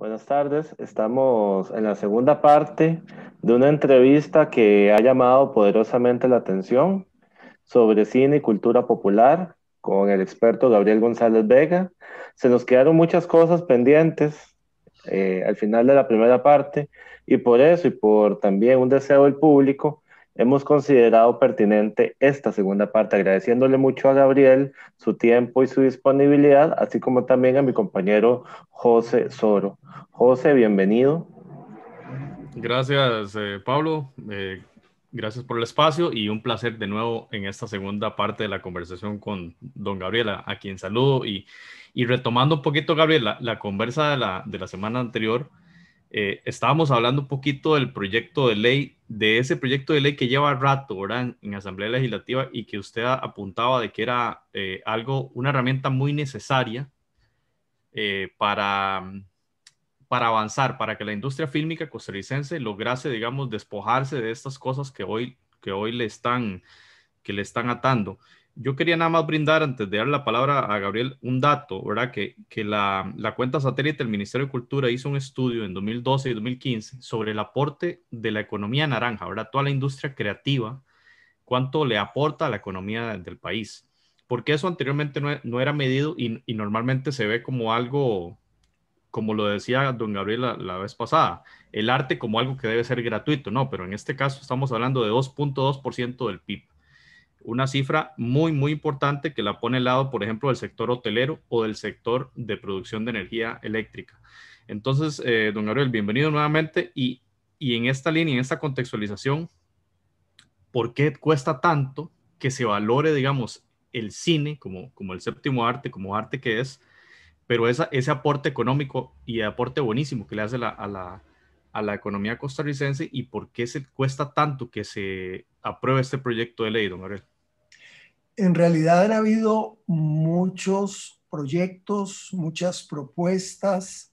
Buenas tardes, estamos en la segunda parte de una entrevista que ha llamado poderosamente la atención sobre cine y cultura popular con el experto Gabriel González Vega. Se nos quedaron muchas cosas pendientes eh, al final de la primera parte y por eso y por también un deseo del público hemos considerado pertinente esta segunda parte, agradeciéndole mucho a Gabriel su tiempo y su disponibilidad, así como también a mi compañero José Soro. José, bienvenido. Gracias, eh, Pablo. Eh, gracias por el espacio y un placer de nuevo en esta segunda parte de la conversación con don Gabriela, a quien saludo. Y, y retomando un poquito, Gabriela, la, conversa de la, de la semana anterior, eh, estábamos hablando un poquito del proyecto de ley, de ese proyecto de ley que lleva rato, En, Asamblea Legislativa y que usted apuntaba de que era eh, algo, una herramienta muy necesaria eh, para, mm, para avanzar, para que la industria fílmica costarricense lograse, digamos, despojarse de estas cosas que hoy, que hoy le, están, que le están atando. Yo quería nada más brindar, antes de dar la palabra a Gabriel, un dato, ¿verdad? Que, la, cuenta satélite del Ministerio de Cultura hizo un estudio en 2012 y 2015 sobre el aporte de la economía naranja, ¿verdad? Toda la industria creativa, cuánto le aporta a la economía del país. Porque eso anteriormente no, e, era medido y, normalmente se ve como algo, como lo decía don Gabriel la, la vez pasada, el arte como algo que debe ser gratuito, ¿no? Pero en este caso estamos hablando de 2.2% del PIB una cifra muy, muy importante que la pone al lado, por ejemplo, del sector hotelero o del sector de producción de energía eléctrica. Entonces, eh, don Gabriel, bienvenido nuevamente y, en esta línea, en esta contextualización, ¿por qué cuesta tanto que se valore, digamos, el cine como, como el séptimo arte, como arte que es, pero ese aporte económico y aporte buenísimo que le hace a, la, economía costarricense y por qué se cuesta tanto que se apruebe este proyecto de ley, don Gabriel? en realidad han habido muchos proyectos, muchas propuestas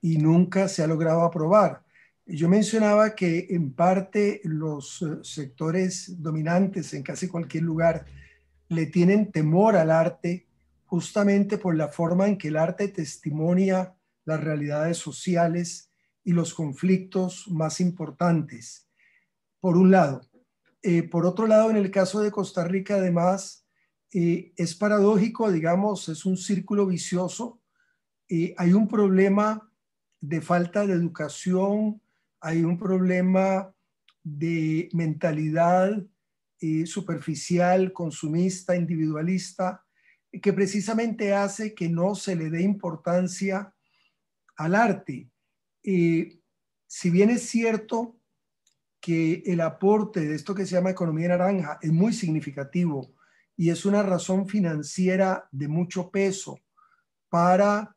y nunca se ha logrado aprobar. Yo mencionaba que en parte los eh, sectores dominantes en casi cualquier lugar le tienen temor al arte justamente por la forma en que el arte testimonia las realidades sociales y los conflictos más importantes. Por un lado, eh, por otro lado, en el caso de Costa Rica, además, eh, es paradójico, digamos, es un círculo vicioso. Eh, hay un problema de falta de educación, hay un problema de mentalidad superficial, consumista, individualista, que precisamente hace que no se le dé importancia al arte. si bien es cierto, que el aporte de esto que se llama economía naranja es muy significativo y es una razón financiera de mucho peso para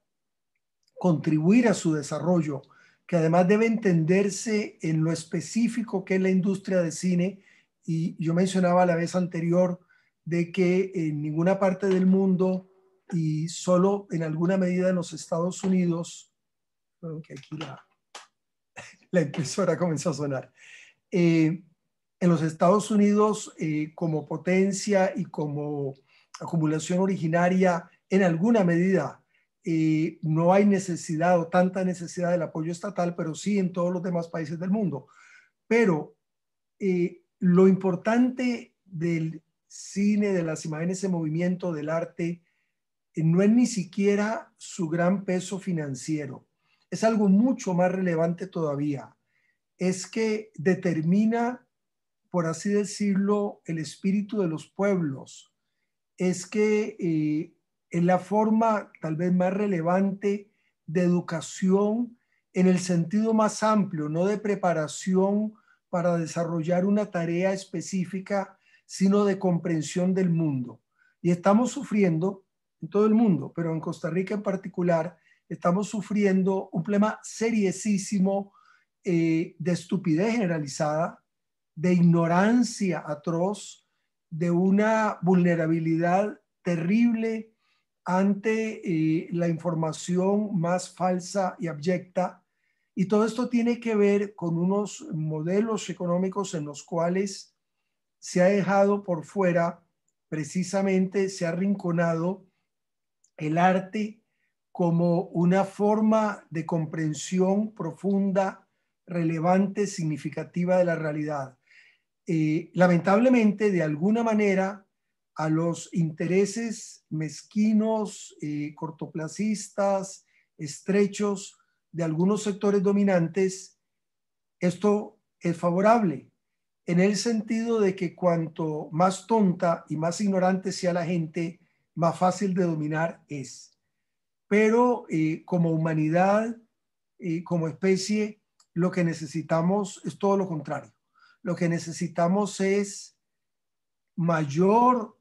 contribuir a su desarrollo, que además debe entenderse en lo específico que es la industria de cine. Y yo mencionaba la vez anterior de que en ninguna parte del mundo y solo en alguna medida en los Estados Unidos, que aquí la impresora comenzó a sonar, eh, en los Estados Unidos eh, como potencia y como acumulación originaria en alguna medida. Eh, no hay necesidad o tanta necesidad del apoyo estatal, pero sí en todos los demás países del mundo. Pero lo importante del cine, de las imágenes en movimiento, del arte, no es ni siquiera su gran peso financiero. Es algo mucho más relevante todavía es que determina, por así decirlo, el espíritu de los pueblos. Es que eh, es la forma tal vez más relevante de educación en el sentido más amplio, no de preparación para desarrollar una tarea específica, sino de comprensión del mundo. Y estamos sufriendo en todo el mundo, pero en Costa Rica en particular, estamos sufriendo un problema seriesísimo eh, de estupidez generalizada, de ignorancia atroz, de una vulnerabilidad terrible ante eh, la información más falsa y abyecta. Y todo esto tiene que ver con unos modelos económicos en los cuales se ha dejado por fuera, precisamente se ha rinconado el arte como una forma de comprensión profunda relevante, significativa de la realidad. Eh, lamentablemente, de alguna manera, a los intereses mezquinos, eh, cortoplacistas, estrechos de algunos sectores dominantes, esto es favorable, en el sentido de que cuanto más tonta y más ignorante sea la gente, más fácil de dominar es. Pero eh, como humanidad, y como especie, lo que necesitamos es todo lo contrario. Lo que necesitamos es mayor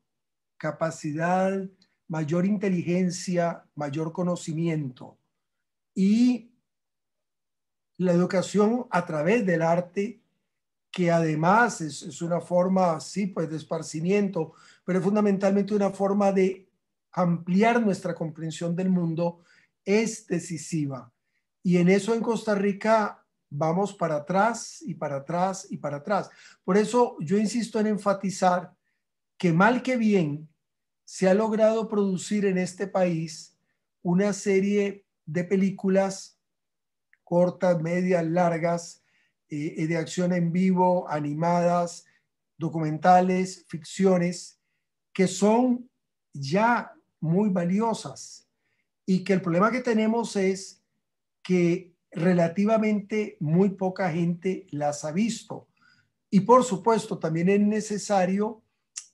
capacidad, mayor inteligencia, mayor conocimiento. Y la educación a través del arte, que además es, una forma, sí, pues de esparcimiento, pero fundamentalmente una forma de ampliar nuestra comprensión del mundo, es decisiva. Y en eso en Costa Rica Vamos para atrás y para atrás y para atrás. Por eso yo insisto en enfatizar que mal que bien se ha logrado producir en este país una serie de películas cortas, medias, largas, eh, eh, de acción en vivo, animadas, documentales, ficciones, que son ya muy valiosas y que el problema que tenemos es que relativamente muy poca gente las ha visto. Y por supuesto, también es necesario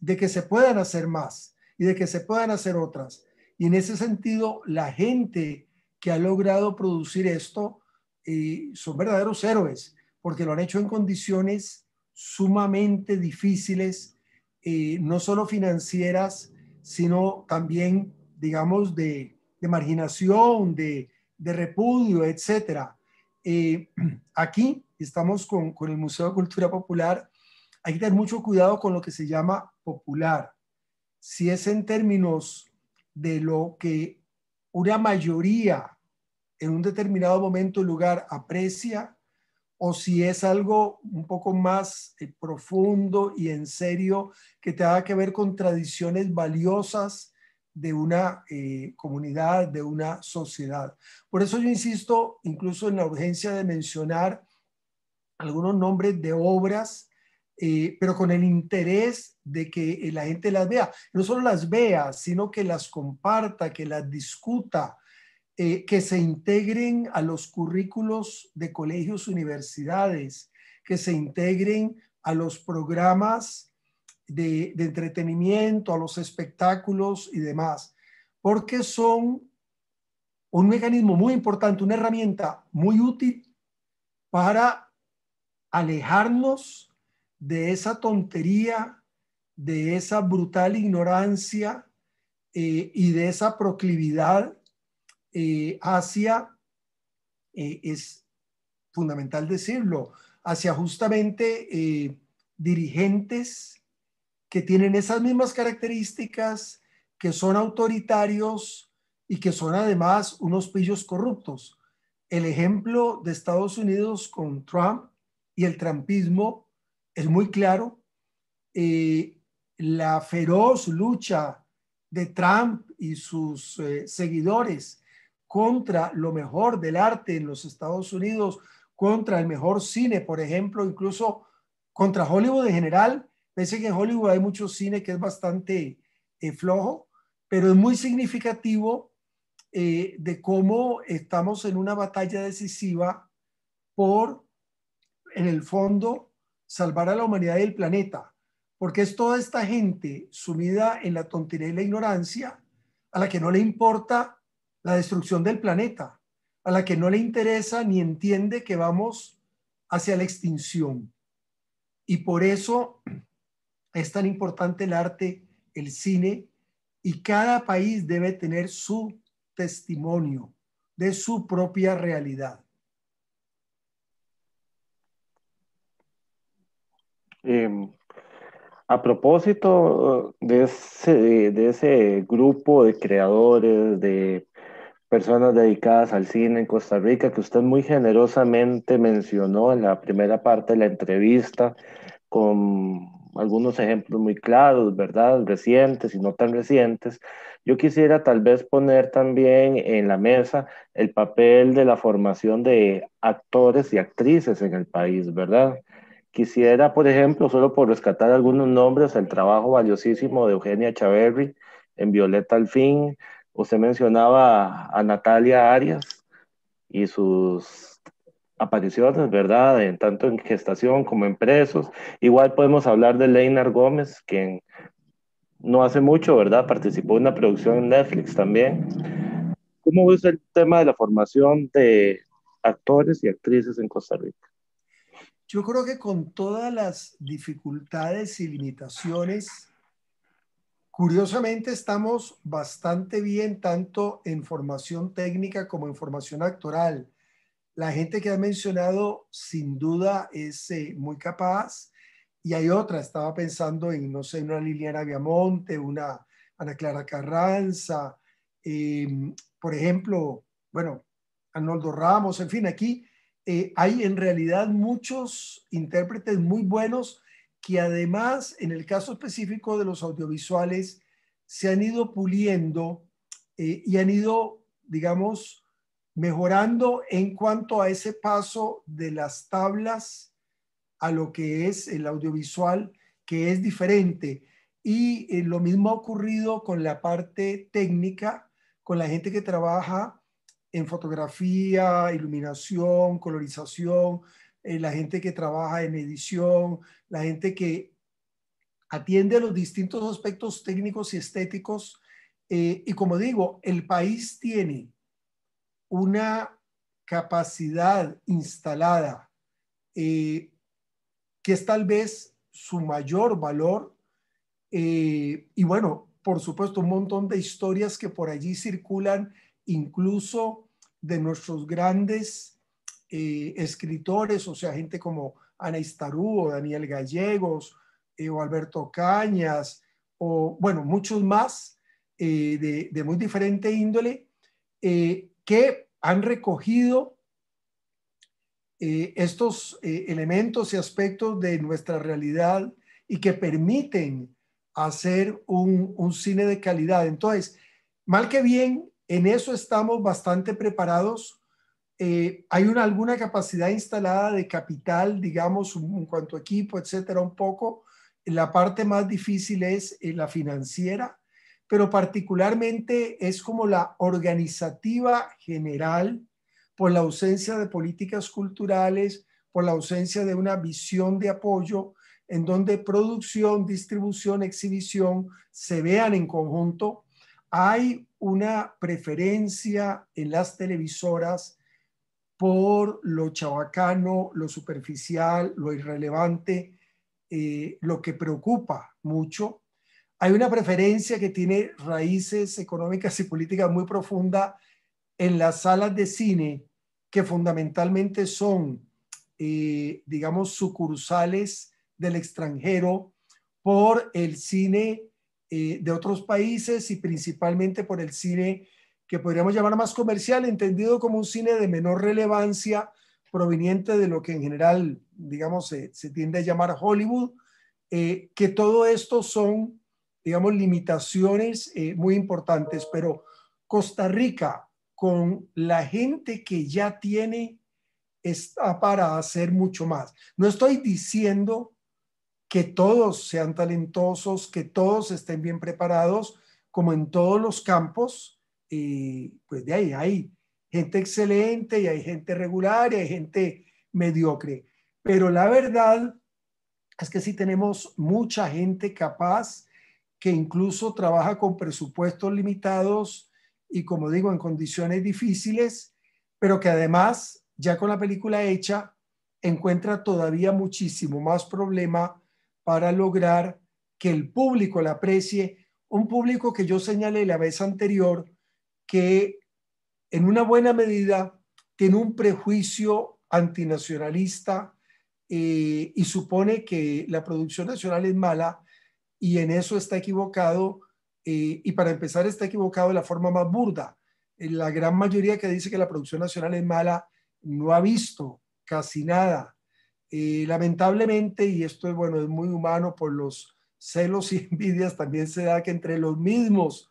de que se puedan hacer más y de que se puedan hacer otras. Y en ese sentido, la gente que ha logrado producir esto eh, son verdaderos héroes, porque lo han hecho en condiciones sumamente difíciles, eh, no solo financieras, sino también, digamos, de, de marginación, de, de repudio, etcétera. aquí estamos con, el Museo de Cultura Popular. Hay que tener mucho cuidado con lo que se llama popular. Si es en términos de lo que una mayoría en un determinado momento y lugar aprecia, o si es algo un poco más eh, profundo y en serio que te haga que ver con tradiciones valiosas de una eh, comunidad, de una sociedad. Por eso yo insisto incluso en la urgencia de mencionar algunos nombres de obras, eh, pero con el interés de que eh, la gente las vea. No solo las vea, sino que las comparta, que las discuta, que se integren a los currículos de colegios, universidades, que se integren a los programas de, entretenimiento, a los espectáculos y demás, porque son un mecanismo muy importante, una herramienta muy útil para alejarnos de esa tontería, de esa brutal ignorancia eh, y de esa proclividad eh, hacia, eh, es fundamental decirlo, hacia justamente dirigentes que tienen esas mismas características, que son autoritarios y que son además unos pillos corruptos. El ejemplo de Estados Unidos con Trump y el trumpismo es muy claro. Eh, la feroz lucha de Trump y sus eh, seguidores contra lo mejor del arte en los Estados Unidos, contra el mejor cine, por ejemplo, incluso contra Hollywood en general, Parece que en Hollywood hay mucho cine que es bastante eh, flojo, pero es muy significativo eh, de cómo estamos en una batalla decisiva por, en el fondo, salvar a la humanidad y planeta, porque es toda esta gente sumida en la tontería y la ignorancia a la que no le importa la destrucción del planeta, a la que no le interesa ni entiende que vamos hacia la extinción. Y por eso es tan importante el arte, el cine, y cada país debe tener su testimonio de su propia realidad. Em, a propósito uh, de ese grupo de creadores, de personas dedicadas al cine en Costa Rica, que usted muy generosamente mencionó en la primera parte de la entrevista con algunos ejemplos muy claros, ¿verdad? Recientes y no tan recientes. Yo quisiera tal vez poner también en la mesa el papel de la formación de actores y actrices en el país, ¿verdad? Quisiera, por ejemplo, solo por rescatar algunos nombres, el trabajo valiosísimo de Eugenia Chaverri en Violeta al Fin. Usted mencionaba a Natalia Arias y sus apariciones, ¿verdad? En, tanto en gestación como en presos. Igual podemos hablar de Leinar Gómez, quien no hace mucho, ¿verdad? Participó en una producción en Netflix también. ¿Cómo ves el tema de la formación de actores y actrices en Costa Rica? Yo creo que con todas las dificultades y limitaciones, curiosamente estamos bastante bien tanto en formación técnica como en formación actoral. La gente que ha mencionado sin duda es eh, muy capaz y hay otra, estaba pensando en, no sé, una Liliana Viamonte, una Ana Clara Carranza, em, por ejemplo, bueno, Arnoldo Ramos, en fin, aquí eh, hay en realidad muchos intérpretes muy buenos que además, en el caso específico de los audiovisuales, se han ido puliendo eh, y han ido, digamos, mejorando en cuanto a ese paso de las tablas a lo que es el audiovisual, que es diferente. Y eh, lo mismo ha ocurrido con la parte técnica, con la gente que trabaja en fotografía, iluminación, colorización, eh, la gente que trabaja en edición, la gente que atiende a los distintos aspectos técnicos y estéticos. Eh, y como digo, el país tiene una capacidad instalada eh, que es tal vez su mayor valor. Eh, y bueno, por supuesto, un montón de historias que por allí circulan, incluso de nuestros grandes eh, escritores, o sea, gente como Ana Istarú o Daniel Gallegos o Alberto Cañas, o bueno, muchos más de, muy diferente índole, que han recogido eh, estos eh, elementos y aspectos de nuestra realidad y que permiten hacer un, cine de calidad. Entonces, mal que bien, en eso estamos bastante preparados eh, hay alguna capacidad instalada de capital, digamos, en cuanto a equipo, etcétera, un poco. La parte más difícil es la financiera, pero particularmente es como la organizativa general por la ausencia de políticas culturales, por la ausencia de una visión de apoyo en donde producción, distribución, exhibición se vean en conjunto. Hay una preferencia en las televisoras por lo chabacano, lo superficial, lo irrelevante, eh, lo que preocupa mucho hay una preferencia que tiene raíces económicas y políticas muy profunda en las salas de cine, que fundamentalmente son, eh, digamos, sucursales del extranjero por el cine eh, de otros países y principalmente por el cine que podríamos llamar más comercial, entendido como un cine de menor relevancia proveniente de lo que en general, digamos, se, tiende a llamar Hollywood, eh, que todo esto son digamos, limitaciones eh, muy importantes, pero Costa Rica, con la gente que ya tiene, está para hacer mucho más. No estoy diciendo que todos sean talentosos, que todos estén bien preparados, como en todos los campos, y pues de ahí hay gente excelente y hay gente regular y hay gente mediocre. Pero la verdad es que sí tenemos mucha gente capaz que incluso trabaja con presupuestos limitados y, como digo, en condiciones difíciles, pero que además, ya con la película hecha, encuentra todavía muchísimo más problema para lograr que el público la aprecie, un público que yo señalé la vez anterior, que en una buena medida tiene un prejuicio antinacionalista eh, y supone que la producción nacional es mala, y en eso está equivocado, eh, y para empezar está equivocado de la forma más burda. Eh, la gran mayoría que dice que la producción nacional es mala no ha visto casi nada. Eh, lamentablemente, y esto es, bueno, es muy humano por los celos y envidias, también se da que entre los mismos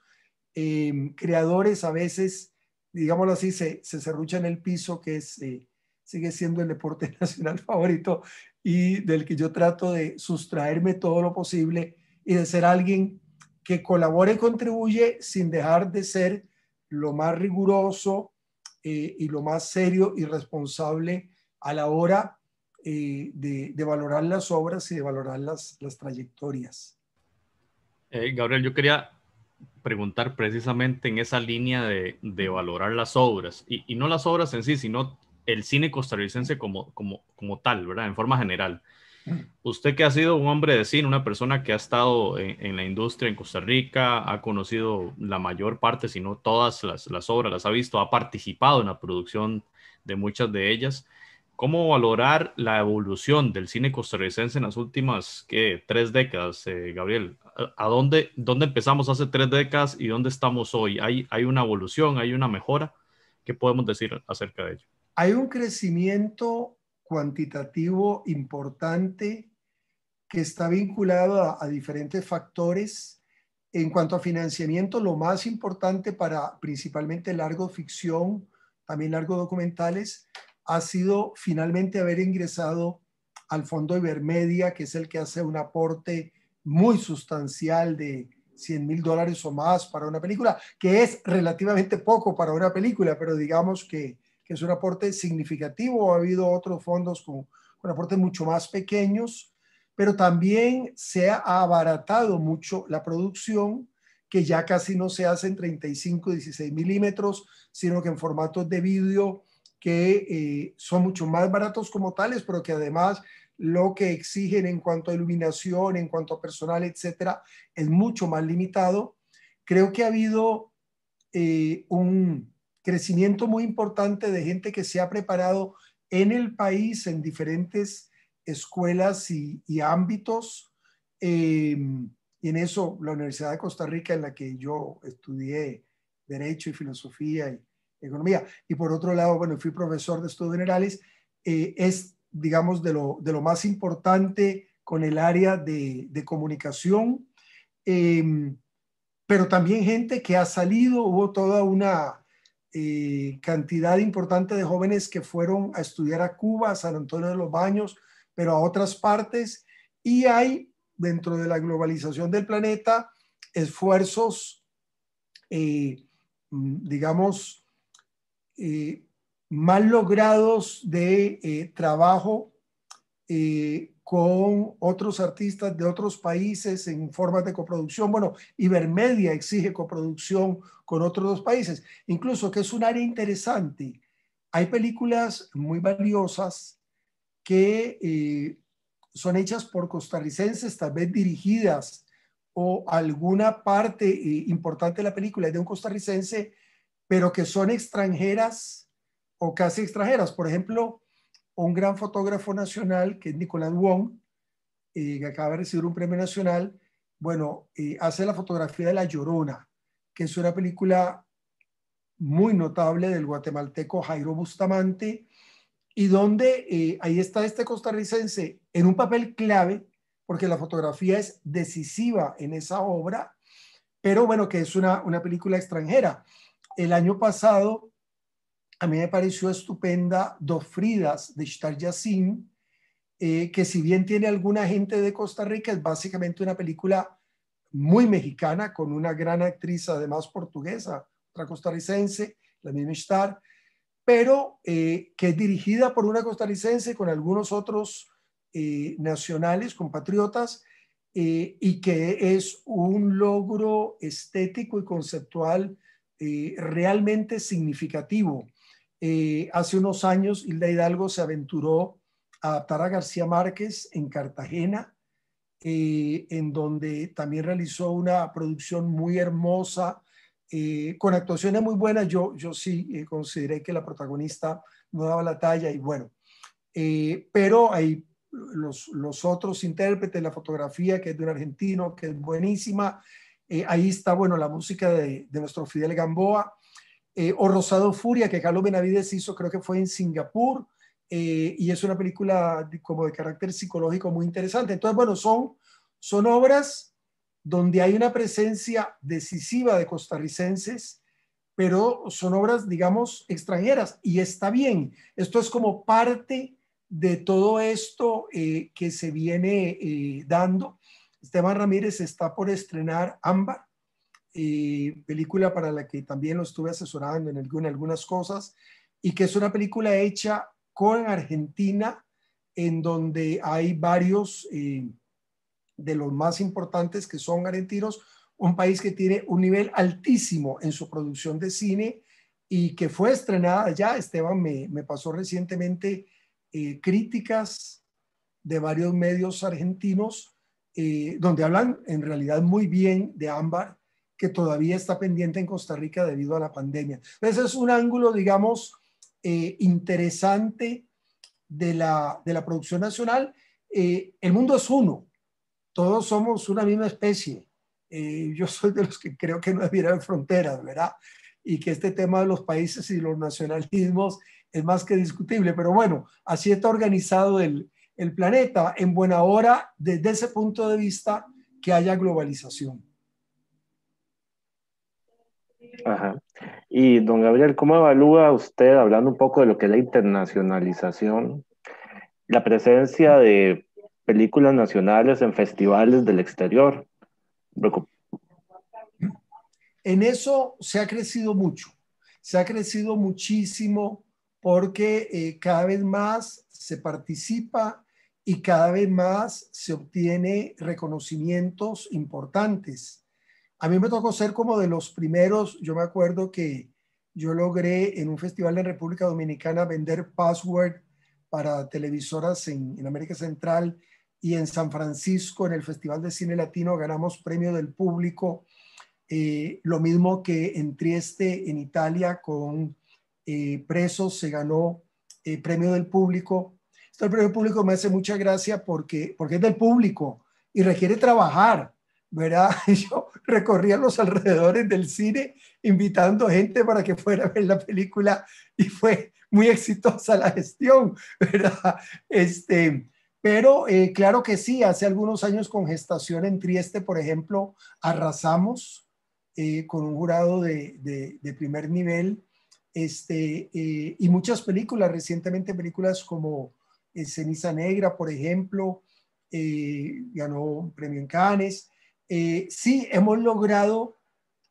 creadores a veces, digámoslo así, se, se cerrucha en el piso, que sigue siendo el deporte nacional favorito y del que yo trato de sustraerme todo lo posible y de ser alguien que colabora y contribuye sin dejar de ser lo más riguroso eh, y lo más serio y responsable a la hora eh, de, valorar las obras y de valorar las, las trayectorias. Eh, Gabriel, yo quería preguntar precisamente en esa línea de, valorar las obras, y, no las obras en sí, sino el cine costarricense como, como, como tal, ¿verdad? En forma general. Usted que ha sido un hombre de cine, una persona que ha estado en, la industria en Costa Rica, ha conocido la mayor parte, si no todas las, las, obras, las ha visto, ha participado en la producción de muchas de ellas. ¿Cómo valorar la evolución del cine costarricense en las últimas ¿qué? tres décadas, eh, Gabriel? ¿A, dónde, dónde, empezamos hace tres décadas y dónde estamos hoy? ¿Hay, ¿Hay una evolución? ¿Hay una mejora? ¿Qué podemos decir acerca de ello? Hay un crecimiento cuantitativo importante que está vinculado a, diferentes factores. En cuanto a financiamiento, lo más importante para principalmente largo ficción, también largo documentales, ha sido finalmente haber ingresado al Fondo Ibermedia, que es el que hace un aporte muy sustancial de 100 mil dólares o más para una película, que es relativamente poco para una película, pero digamos que que es un aporte significativo. Ha habido otros fondos con, con aportes mucho más pequeños, pero también se ha abaratado mucho la producción, que ya casi no se hace en 35 16 milímetros, sino que en formatos de vídeo que eh, son mucho más baratos como tales, pero que además lo que exigen en cuanto a iluminación, en cuanto a personal, etcétera, es mucho más limitado. Creo que ha habido eh, un, crecimiento muy importante de gente que se ha preparado en el país, en diferentes escuelas y, ámbitos. Em, y en eso, la Universidad de Costa Rica, en la que yo estudié Derecho y Filosofía y Economía, y por otro lado, bueno, fui profesor de estudios generales, eh, es, digamos, de lo, más importante con el área de, comunicación. Em, pero también gente que ha salido, hubo toda una, eh, cantidad importante de jóvenes que fueron a estudiar a Cuba, a San Antonio de los Baños, pero a otras partes. Y hay, dentro de la globalización del planeta, esfuerzos, eh, digamos, eh, mal logrados de trabajo con otros artistas de otros países en formas de coproducción. Bueno, Ibermedia exige coproducción con otros dos países. Incluso que es un área interesante. Hay películas muy valiosas que eh, son hechas por costarricenses, tal vez dirigidas o alguna parte eh, importante de la película es de un costarricense, pero que son extranjeras o casi extranjeras. Por ejemplo, un gran fotógrafo nacional, que es Nicolás Wong, eh, que acaba de recibir un premio nacional, bueno, eh, hace la fotografía de La Llorona, que es una película muy notable del guatemalteco Jairo Bustamante, y donde eh, ahí está este costarricense en un papel clave, porque la fotografía es decisiva en esa obra, pero bueno, que es una, una película extranjera. El año pasado a mí me pareció estupenda Dos Fridas de Star Yassin, eh, que si bien tiene alguna gente de Costa Rica, es básicamente una película muy mexicana, con una gran actriz además portuguesa, otra costarricense, la misma Star, pero eh, que es dirigida por una costarricense con algunos otros eh, nacionales, compatriotas, y que es un logro estético y conceptual realmente significativo. Eh, hace unos años, Hilda Hidalgo se aventuró a adaptar a García Márquez en Cartagena, eh, en donde también realizó una producción muy hermosa, eh, con actuaciones muy buenas. Yo, yo sí consideré que la protagonista no daba la talla y bueno, pero hay los, otros intérpretes, la fotografía que es de un argentino, que es buenísima. ahí está, bueno, la música de nuestro Fidel Gamboa. Eh, o Rosado Furia, que Carlos Benavides hizo, creo que fue en Singapur, eh, y es una película como de carácter psicológico muy interesante. Entonces, bueno, son, son obras donde hay una presencia decisiva de costarricenses, pero son obras, digamos, extranjeras, y está bien. Esto es como parte de todo esto eh, que se viene dando. Esteban Ramírez está por estrenar Ámbar, eh, película para la que también lo estuve asesorando en, algunas cosas, y que es una película hecha con Argentina, en donde hay varios eh, de los más importantes que son argentinos, un país que tiene un nivel altísimo en su producción de cine y que fue estrenada ya, Esteban me, me pasó recientemente eh, críticas de varios medios argentinos, donde hablan en realidad muy bien de Ámbar que todavía está pendiente en Costa Rica debido a la pandemia. Ese es un ángulo, digamos, eh, interesante de la, producción nacional. Eh, el mundo es uno, todos somos una misma especie. Eh, yo soy de los que creo que no debiera fronteras, ¿verdad? Y que este tema de los países y los nacionalismos es más que discutible, pero bueno, así está organizado el planeta, en buena hora, desde ese punto de vista, que haya globalización. Ajá. Y don Gabriel, ¿cómo evalúa usted, hablando un poco de lo que es la internacionalización, la presencia de películas nacionales en festivales del exterior? En eso se ha crecido mucho, se ha crecido muchísimo porque eh, cada vez más se participa y cada vez más se obtiene reconocimientos importantes. A mí me tocó ser como de los primeros, yo me acuerdo que yo logré en un festival en República Dominicana vender password para televisoras en, América Central y en San Francisco, en el Festival de Cine Latino, ganamos premio del público. Eh, lo mismo que en Trieste, en Italia, con eh, presos se ganó eh, premio del público. Esto el premio del público me hace mucha gracia porque, porque es del público y requiere trabajar. ¿verdad? Yo recorría los alrededores del cine invitando gente para que fuera a ver la película y fue muy exitosa la gestión, Este, pero eh, claro que sí, hace algunos años con gestación en Trieste, por ejemplo, arrasamos eh, con un jurado de, de, primer nivel este, eh, y muchas películas, recientemente películas como Ceniza Negra, por ejemplo, ganó un premio en Cannes. Eh, sí hemos logrado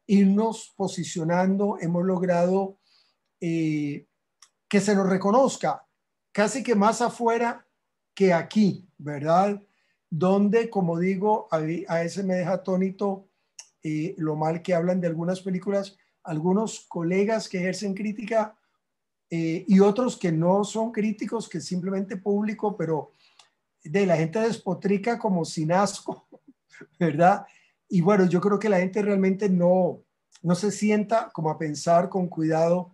irnos posicionando, hemos logrado eh, que se nos reconozca, casi que más afuera que aquí, ¿verdad? Donde, como digo, a, ese me deja atónito eh, lo mal que hablan de algunas películas, algunos colegas que ejercen crítica y otros que no son críticos, que simplemente público, pero de la gente despotrica como sin asco ¿verdad? Y bueno, yo creo que la gente realmente no, no se sienta como a pensar con cuidado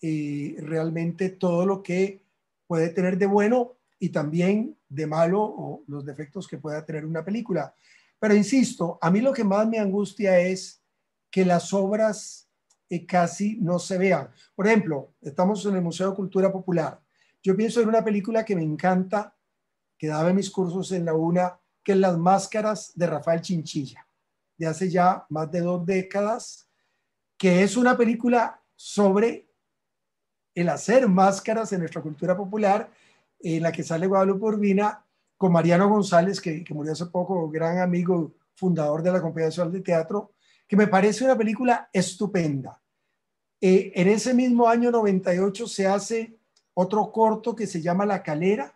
eh, realmente todo lo que puede tener de bueno y también de malo o los defectos que pueda tener una película. Pero insisto, a mí lo que más me angustia es que las obras eh, casi no se vean. Por ejemplo, estamos en el Museo de Cultura Popular. Yo pienso en una película que me encanta, que daba mis cursos en la UNA, que las máscaras de Rafael Chinchilla, de hace ya más de dos décadas, que es una película sobre el hacer máscaras en nuestra cultura popular, en la que sale Guadalupe Urbina con Mariano González, que, murió hace poco, gran amigo, fundador de la Compañía Nacional de Teatro, que me parece una película estupenda. Eh, en ese mismo año 98 se hace otro corto que se llama La Calera,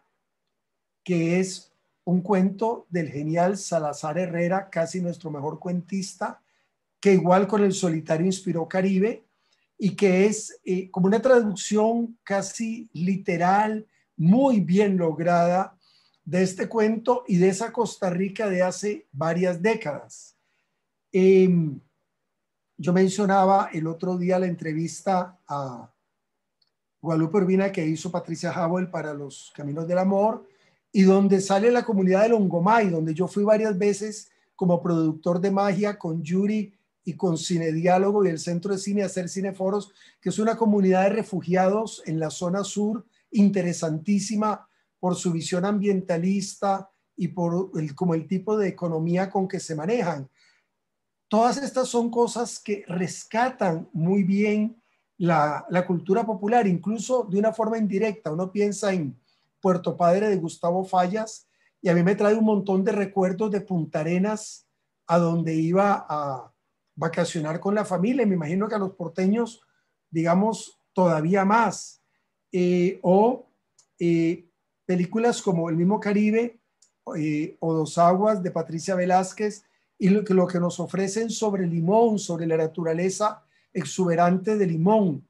que es un cuento del genial Salazar Herrera, casi nuestro mejor cuentista, que igual con el solitario inspiró Caribe y que es eh, como una traducción casi literal, muy bien lograda de este cuento y de esa Costa Rica de hace varias décadas. Em, yo mencionaba el otro día la entrevista a Guadalupe Urbina que hizo Patricia Howell para Los Caminos del Amor y donde sale la comunidad de Longomay, donde yo fui varias veces como productor de magia con Yuri y con Cine Diálogo y el Centro de Cine Hacer Cineforos, que es una comunidad de refugiados en la zona sur interesantísima por su visión ambientalista y por el, como el tipo de economía con que se manejan. Todas estas son cosas que rescatan muy bien la cultura popular, incluso de una forma indirecta. Uno piensa en, Puerto Padre de Gustavo Fallas y a mí me trae un montón de recuerdos de Punta Arenas, a donde iba a vacacionar con la familia. Me imagino que a los porteños, digamos, todavía más. Eh, o eh, películas como El mismo Caribe eh, o Dos Aguas de Patricia Velázquez y lo que, lo que nos ofrecen sobre Limón, sobre la naturaleza exuberante de Limón.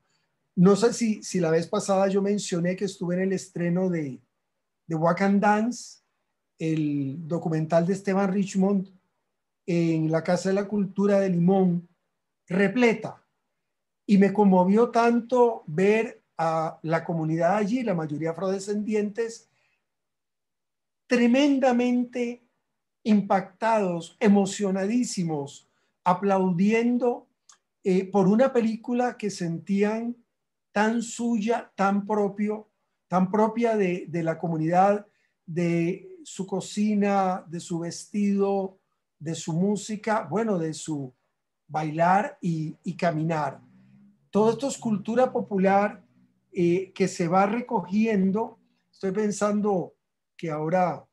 No sé si, la vez pasada yo mencioné que estuve en el estreno de, Walk and Dance, el documental de Esteban Richmond en la Casa de la Cultura de Limón, repleta. Y me conmovió tanto ver a la comunidad allí, la mayoría afrodescendientes, tremendamente impactados, emocionadísimos, aplaudiendo eh, por una película que sentían tan suya, tan propio, tan propia de, la comunidad, de su cocina, de su vestido, de su música, bueno, de su bailar y, caminar. Todo esto es cultura popular eh, que se va recogiendo. Estoy pensando que ahora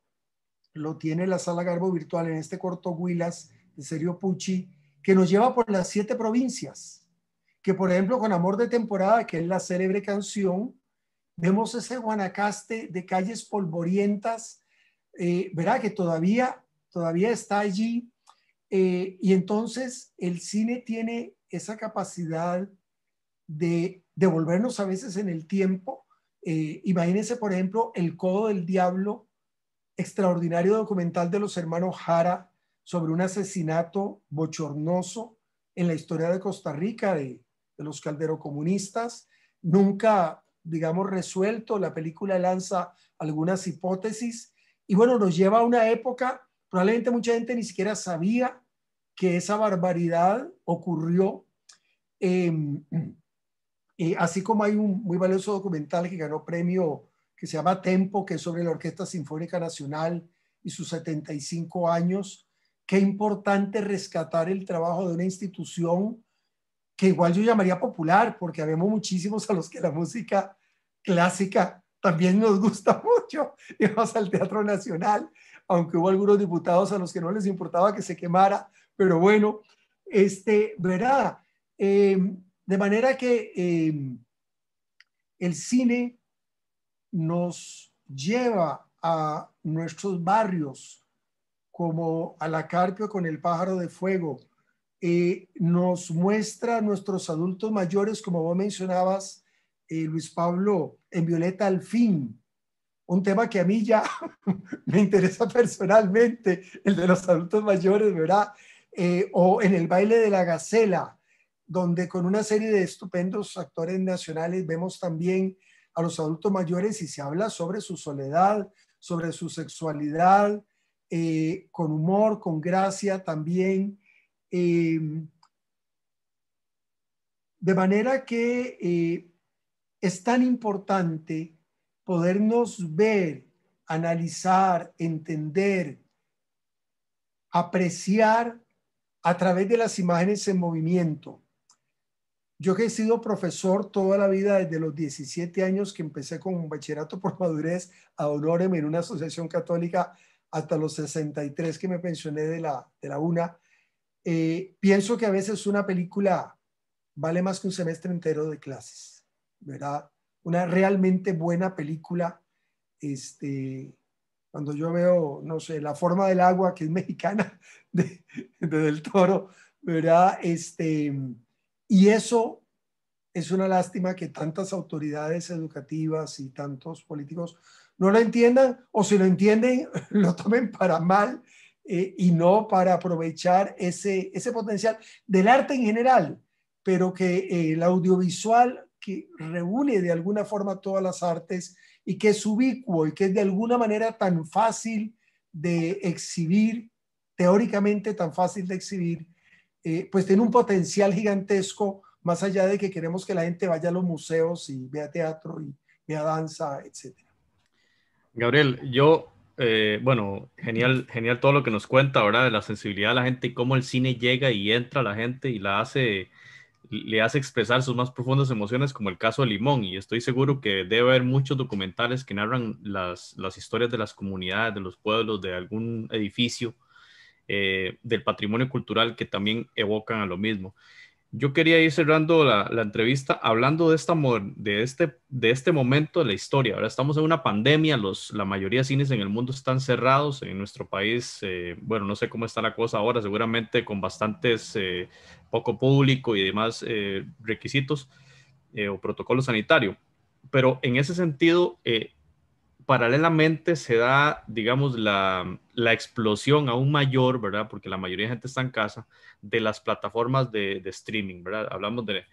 lo tiene la sala Garbo Virtual en este corto Huilas de Serio Pucci, que nos lleva por las siete provincias que por ejemplo con Amor de temporada, que es la célebre canción, vemos ese Guanacaste de calles polvorientas, eh, verá que todavía, todavía está allí. Eh, y entonces el cine tiene esa capacidad de devolvernos a veces en el tiempo. Eh, imagínense, por ejemplo, El Codo del Diablo, extraordinario documental de los hermanos Jara sobre un asesinato bochornoso en la historia de Costa Rica de, de los calderocomunistas, nunca, digamos, resuelto. La película lanza algunas hipótesis y bueno, nos lleva a una época, probablemente mucha gente ni siquiera sabía que esa barbaridad ocurrió. y em, eh, así como hay un muy valioso documental que ganó premio que se llama Tempo, que es sobre la Orquesta Sinfónica Nacional y sus 75 años, qué importante rescatar el trabajo de una institución que igual yo llamaría popular, porque habemos muchísimos a los que la música clásica también nos gusta mucho. Íbamos al Teatro Nacional, aunque hubo algunos diputados a los que no les importaba que se quemara, pero bueno, este, verá, em, de manera que em, el cine nos lleva a nuestros barrios, como a la Carpio con el pájaro de fuego, eh, nos muestra a nuestros adultos mayores, como vos mencionabas, eh, Luis Pablo, en Violeta al fin, un tema que a mí ya me interesa personalmente, el de los adultos mayores, ¿verdad? Eh, o en el baile de la gacela, donde con una serie de estupendos actores nacionales vemos también a los adultos mayores y se habla sobre su soledad, sobre su sexualidad, con humor, con gracia también, Em, de manera que eh, es tan importante podernos ver, analizar, entender, apreciar a través de las imágenes en movimiento. Yo que he sido profesor toda la vida, desde los 17 años que empecé con un bachillerato por madurez a honorem en una asociación católica hasta los 63 que me pensioné de la, de la UNA, eh, pienso que a veces una película vale más que un semestre entero de clases, ¿verdad? Una realmente buena película, este, cuando yo veo, no sé, La forma del agua, que es mexicana, de, Del Toro, ¿verdad? Este, y eso es una lástima que tantas autoridades educativas y tantos políticos no lo entiendan, o si lo entienden, lo tomen para mal eh, y no para aprovechar ese, ese potencial del arte en general, pero que eh, el audiovisual que reúne de alguna forma todas las artes y que es ubicuo y que es de alguna manera tan fácil de exhibir, teóricamente tan fácil de exhibir, eh, pues tiene un potencial gigantesco más allá de que queremos que la gente vaya a los museos y vea teatro y vea danza, etc. Gabriel, yo eh, bueno, genial, genial todo lo que nos cuenta, ahora De la sensibilidad de la gente y cómo el cine llega y entra a la gente y la hace, le hace expresar sus más profundas emociones, como el caso de Limón. Y estoy seguro que debe haber muchos documentales que narran las, historias de las comunidades, de los pueblos, de algún edificio, eh, del patrimonio cultural que también evocan a lo mismo. Yo quería ir cerrando la, entrevista hablando de, esta, de, este, de este momento de la historia. Ahora estamos en una pandemia, los, la mayoría de cines en el mundo están cerrados. En nuestro país, eh, bueno, no sé cómo está la cosa ahora, seguramente con bastantes eh, poco público y demás eh, requisitos o protocolo sanitario. Pero en ese sentido, paralelamente se da, digamos, la, explosión aún mayor, ¿verdad? Porque la mayoría de gente está en casa, de las plataformas de, streaming, ¿verdad? Hablamos de,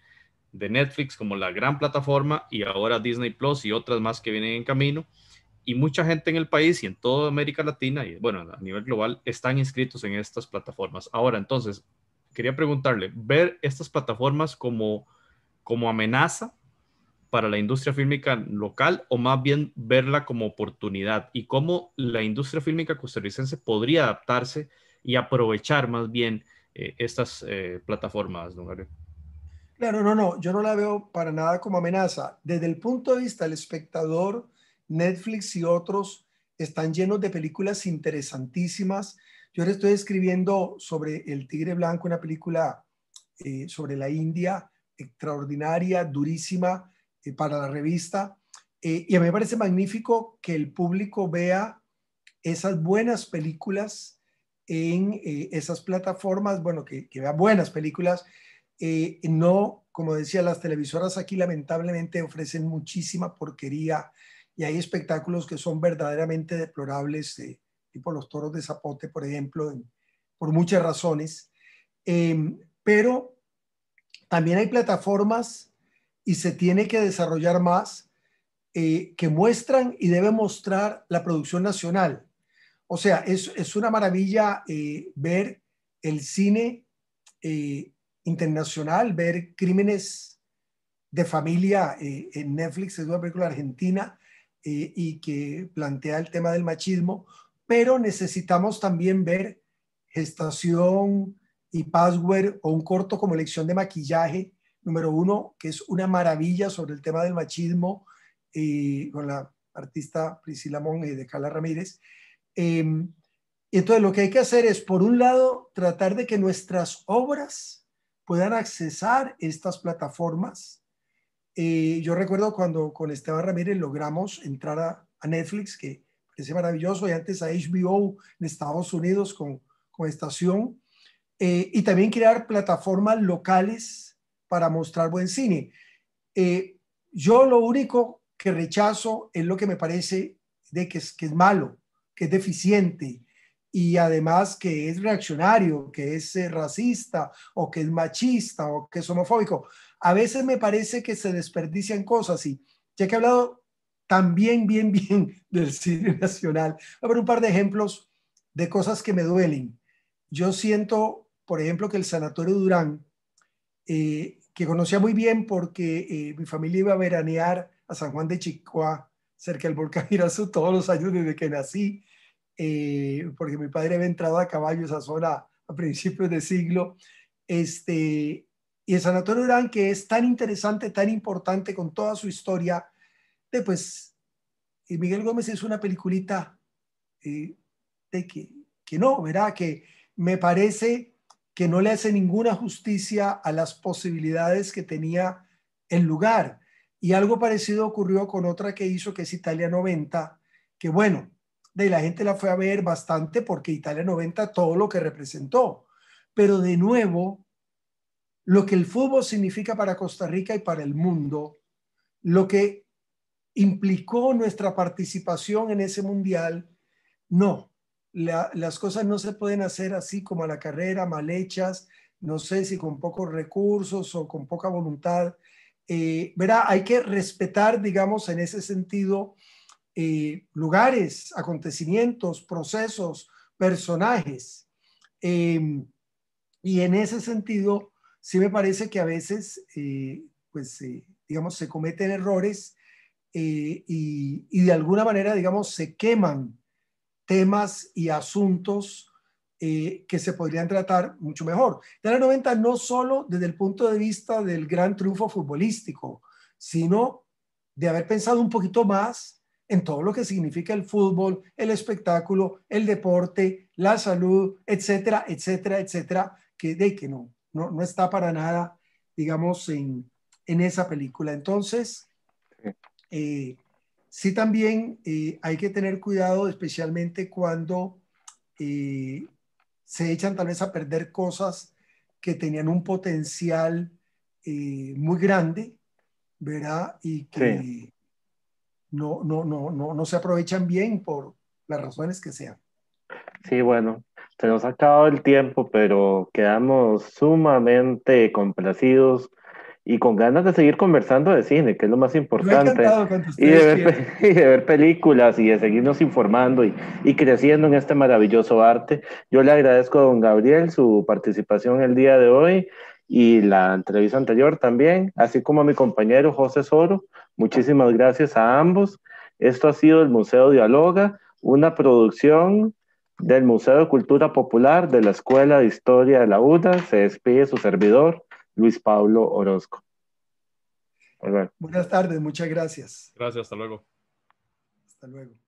Netflix como la gran plataforma y ahora Disney Plus y otras más que vienen en camino. Y mucha gente en el país y en toda América Latina y, bueno, a nivel global, están inscritos en estas plataformas. Ahora, entonces, quería preguntarle, ¿ver estas plataformas como, como amenaza para la industria fílmica local o más bien verla como oportunidad y cómo la industria fílmica costarricense podría adaptarse y aprovechar más bien eh, estas eh, plataformas, don Gabriel? Claro, no, no, yo no la veo para nada como amenaza. Desde el punto de vista del espectador, Netflix y otros están llenos de películas interesantísimas. Yo ahora estoy escribiendo sobre El Tigre Blanco, una película eh, sobre la India extraordinaria, durísima, eh, para la revista. Eh, y a mí me parece magnífico que el público vea esas buenas películas en eh, esas plataformas, bueno, que, vea buenas películas. no, como decía, las televisoras aquí lamentablemente ofrecen muchísima porquería y hay espectáculos que son verdaderamente deplorables, tipo los toros de zapote, por ejemplo, por muchas razones. Em, pero también hay plataformas y se tiene que desarrollar más, eh, que muestran y debe mostrar la producción nacional. O sea, es, es una maravilla eh, ver el cine eh, internacional, ver Crímenes de Familia en Netflix, es una película argentina y que plantea el tema del machismo, pero necesitamos también ver Gestación y Password o un corto como elección de Maquillaje, número uno, que es una maravilla sobre el tema del machismo, eh, con la artista Priscila Monge de Carla Ramírez. Em, y entonces lo que hay que hacer es, por un lado, tratar de que nuestras obras puedan accesar estas plataformas. Eh, yo recuerdo cuando con Esteban Ramírez logramos entrar a, Netflix, que parece maravilloso, y antes a HBO en Estados Unidos con, con estación, eh, y también crear plataformas locales para mostrar buen cine. Eh, yo lo único que rechazo es lo que me parece de que es, que es malo, que es deficiente y además que es reaccionario, que es eh, racista o que es machista o que es homofóbico. A veces me parece que se desperdician cosas y ya que he hablado también bien, bien del cine nacional, voy a ver un par de ejemplos de cosas que me duelen. Yo siento, por ejemplo, que el Sanatorio Durán eh, que conocía muy bien porque eh, mi familia iba a veranear a San Juan de Chicoa, cerca del volcán Irazú, todos los años desde que nací, eh, porque mi padre había entrado a caballo esa zona a principios de siglo. Este, y el Sanatorio Urán, que es tan interesante, tan importante con toda su historia, de pues, y eh, Miguel Gómez es una peliculita de que, que no, ¿verdad? Que me parece que no le hace ninguna justicia a las posibilidades que tenía el lugar. Y algo parecido ocurrió con otra que hizo, que es Italia 90, que bueno, de la gente la fue a ver bastante porque Italia 90 todo lo que representó. Pero de nuevo, lo que el fútbol significa para Costa Rica y para el mundo, lo que implicó nuestra participación en ese mundial, no, las cosas no se pueden hacer así como a la carrera, mal hechas, no sé si con pocos recursos o con poca voluntad. Eh, verá, hay que respetar, digamos, en ese sentido, eh, lugares, acontecimientos, procesos, personajes. Em, y en ese sentido, sí me parece que a veces, eh, pues, digamos, se cometen errores y, y de alguna manera, digamos, se queman temas y asuntos eh, que se podrían tratar mucho mejor. De la 90 no solo desde el punto de vista del gran triunfo futbolístico, sino de haber pensado un poquito más en todo lo que significa el fútbol, el espectáculo, el deporte, la salud, etcétera, etcétera, etcétera, que de que no, no, no está para nada, digamos, en, en esa película. Entonces, eh, Sí también eh, hay que tener cuidado, especialmente cuando eh, se echan tal vez a perder cosas que tenían un potencial eh, muy grande, ¿verdad? Y que no, no, no, no, no se aprovechan bien por las razones que sean. Sí, bueno, se nos ha acabado el tiempo, pero quedamos sumamente complacidos y con ganas de seguir conversando de cine, que es lo más importante, y de, ver, películas y de seguirnos informando y, y, creciendo en este maravilloso arte. Yo le agradezco a don Gabriel su participación el día de hoy y la entrevista anterior también, así como a mi compañero José Soro. Muchísimas gracias a ambos. Esto ha sido el Museo Dialoga, una producción del Museo de Cultura Popular de la Escuela de Historia de la UDA. Se despide su servidor, Luis Pablo Orozco. Buenas tardes, muchas gracias. Gracias, hasta luego. Hasta luego.